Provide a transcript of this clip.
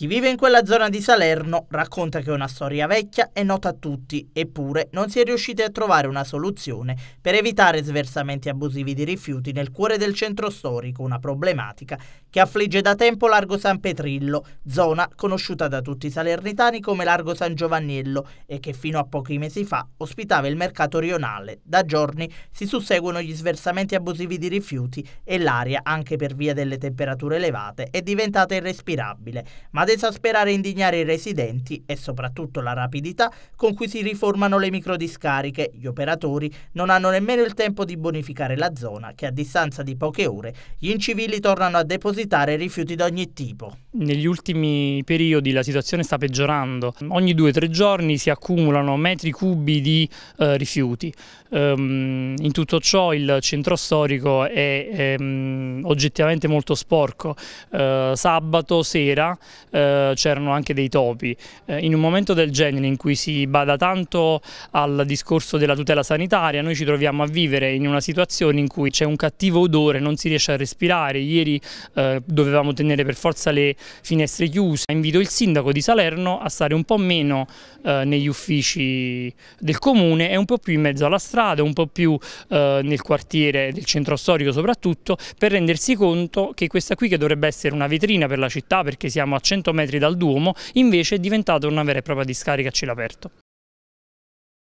Chi vive in quella zona di Salerno racconta che è una storia vecchia e nota a tutti, eppure non si è riusciti a trovare una soluzione per evitare sversamenti abusivi di rifiuti nel cuore del centro storico, una problematica che affligge da tempo Largo San Petrillo, zona conosciuta da tutti i salernitani come Largo San Giovanniello e che fino a pochi mesi fa ospitava il mercato rionale. Da giorni si susseguono gli sversamenti abusivi di rifiuti e l'aria, anche per via delle temperature elevate, è diventata irrespirabile. Ma esasperare e indignare i residenti e soprattutto la rapidità con cui si riformano le microdiscariche. Gli operatori non hanno nemmeno il tempo di bonificare la zona che a distanza di poche ore gli incivili tornano a depositare rifiuti di ogni tipo. Negli ultimi periodi la situazione sta peggiorando. Ogni due o tre giorni si accumulano metri cubi di eh, rifiuti. Um, in tutto ciò il centro storico è, um, oggettivamente molto sporco. Uh, sabato sera eh, c'erano anche dei topi. Eh, in un momento del genere in cui si bada tanto al discorso della tutela sanitaria, noi ci troviamo a vivere in una situazione in cui c'è un cattivo odore, non si riesce a respirare, ieri eh, dovevamo tenere per forza le finestre chiuse. Invito il sindaco di Salerno a stare un po' meno eh, negli uffici del comune e un po' più in mezzo alla strada, un po' più eh, nel quartiere del centro storico soprattutto, per rendersi conto che questa qui che dovrebbe essere una vetrina per la città perché siamo a centro 100 metri dal Duomo, invece è diventata una vera e propria discarica a cielo aperto.